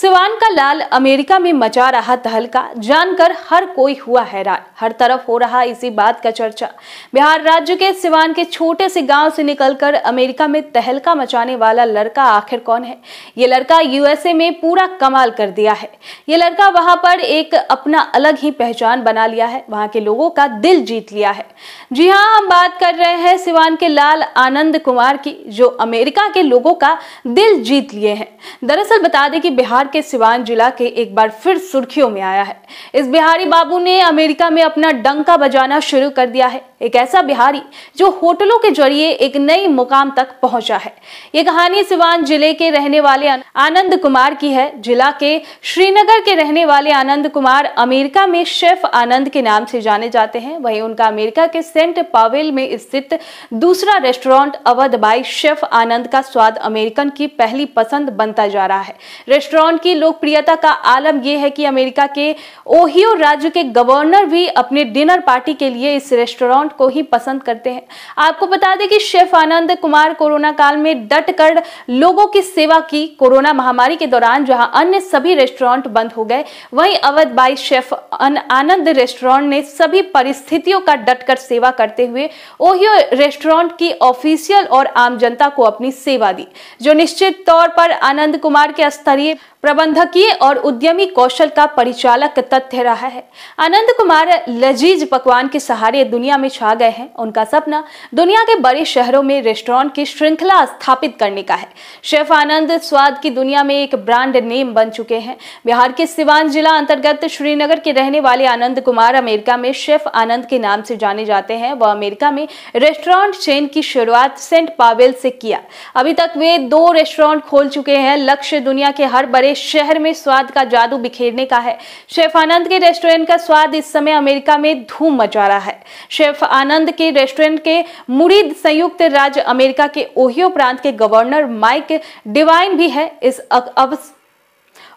सिवान का लाल अमेरिका में मचा रहा तहलका जानकर हर कोई हुआ हैरान हर तरफ हो रहा इसी बात का चर्चा बिहार राज्य के सिवान के छोटे से गांव से निकलकर अमेरिका में तहलका मचाने वाला लड़का आखिर कौन है ये लड़का यूएसए में पूरा कमाल कर दिया है ये लड़का वहां पर एक अपना अलग ही पहचान बना लिया है वहां के लोगों का दिल जीत लिया है जी हाँ हम बात कर रहे हैं सिवान के लाल आनंद कुमार की जो अमेरिका के लोगों का दिल जीत लिए हैं दरअसल बता दें कि बिहार के सिवान जिला के एक बार फिर सुर्खियों में आया है इस बिहारी बाबू ने अमेरिका में अपना डंका बजाना शुरू कर दिया है एक ऐसा बिहारी जो होटलों के जरिए एक नई मुकाम तक पहुंचा है ये कहानी सिवान जिले के रहने वाले आनंद कुमार की है जिला के श्रीनगर के रहने वाले आनंद कुमार अमेरिका में शेफ आनंद के नाम से जाने जाते हैं वहीं उनका अमेरिका के सेंट पावेल में स्थित दूसरा restaurant Awadh by chef Anand का स्वाद अमेरिकन की पहली पसंद बनता जा रहा है रेस्टोरेंट की लोकप्रियता का आलम यह है कि अमेरिका के ओहियो राज्य के गवर्नर भी अपने डिनर पार्टी के लिए इस रेस्टोरेंट रेस्टोरेंट को ही पसंद करते हैं आपको बता दें कि शेफ आनंद कुमार कोरोना काल में डट कर लोगों की सेवा की कोरोना महामारी के दौरान जहां अन्य सभी रेस्टोरेंट बंद हो गए वहीं Awadh by chef Anand restaurant ने सभी परिस्थितियों का डट कर सेवा करते हुए ओहियो रेस्टोरेंट की ऑफिशियल और आम जनता को अपनी सेवा दी जो निश्चित तौर पर आनंद कुमार के स्तरीय प्रबंधकीय और उद्यमी कौशल का परिचालक तथ्य रहा है आनंद कुमार लजीज पकवान के सहारे दुनिया में छा गए हैं उनका सपना दुनिया के बड़े शहरों में रेस्टोरेंट की श्रृंखला स्थापित करने का है शेफ आनंद स्वाद की दुनिया में एक ब्रांड नेम बन चुके हैं बिहार के सिवान जिला अंतर्गत श्रीनगर के रहने वाले आनंद कुमार अमेरिका में शेफ आनंद के नाम से जाने जाते हैं वह अमेरिका में रेस्टोरेंट चेन की शुरुआत सेंट पावेल से किया अभी तक वे दो रेस्टोरेंट खोल चुके हैं लक्ष्य दुनिया के हर बड़े शहर में स्वाद का जादू बिखेरने का है शेफ आनंद के रेस्टोरेंट का स्वाद इस समय अमेरिका में धूम मचा रहा है शेफ आनंद के रेस्टोरेंट के मुरीद संयुक्त राज्य अमेरिका के ओहियो प्रांत के गवर्नर माइक डिवाइन भी है इस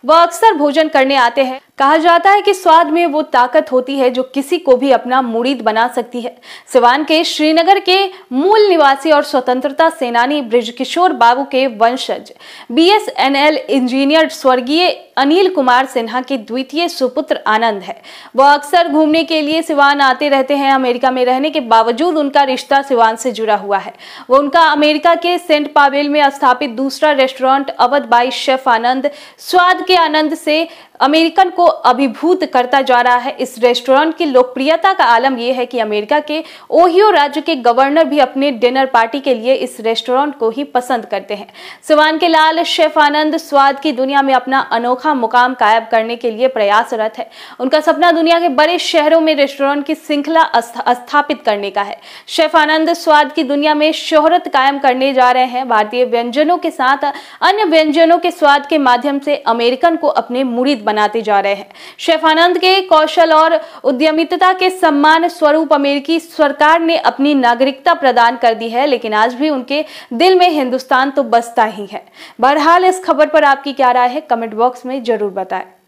वह अक्सर भोजन करने आते हैं कहा जाता है कि स्वाद में वो ताकत होती है जो किसी को भी अपना मुरीद बना सकती है सिवान के श्रीनगर के मूल निवासी और स्वतंत्रता सेनानी ब्रिजकिशोर बाबू के वंशज बीएसएनएल इंजीनियर स्वर्गीय अनिल कुमार सिन्हा के द्वितीय सुपुत्र आनंद है वह अक्सर घूमने के लिए सिवान आते रहते हैं अमेरिका में रहने के बावजूद उनका रिश्ता सिवान से जुड़ा हुआ है वो उनका अमेरिका के सेंट पावेल में स्थापित दूसरा restaurant Awadh by chef Anand स्वाद के आनंद से अमेरिकन को अभिभूत करता जा रहा है इस रेस्टोरेंट की लोकप्रियता का आलम यह है कि अमेरिका के ओहियो राज्य के गवर्नर भी अपने डिनर पार्टी के लिए इस रेस्टोरेंट को ही पसंद करते हैं सिवान के लाल शेफ आनंद स्वाद की दुनिया में अपना अनोखा मुकाम कायम करने के लिए प्रयासरत है उनका सपना दुनिया के बड़े शहरों में रेस्टोरेंट की श्रृंखला स्थापित करने का है शेफ आनंद स्वाद की दुनिया में शोहरत कायम करने जा रहे हैं भारतीय व्यंजनों के साथ अन्य व्यंजनों के स्वाद के माध्यम से अमेरिकन को अपने मुड़ी बनाते जा रहे हैं शेफ आनंद के कौशल और उद्यमितता के सम्मान स्वरूप अमेरिकी सरकार ने अपनी नागरिकता प्रदान कर दी है लेकिन आज भी उनके दिल में हिंदुस्तान तो बसता ही है बहरहाल इस खबर पर आपकी क्या राय है कमेंट बॉक्स में जरूर बताएं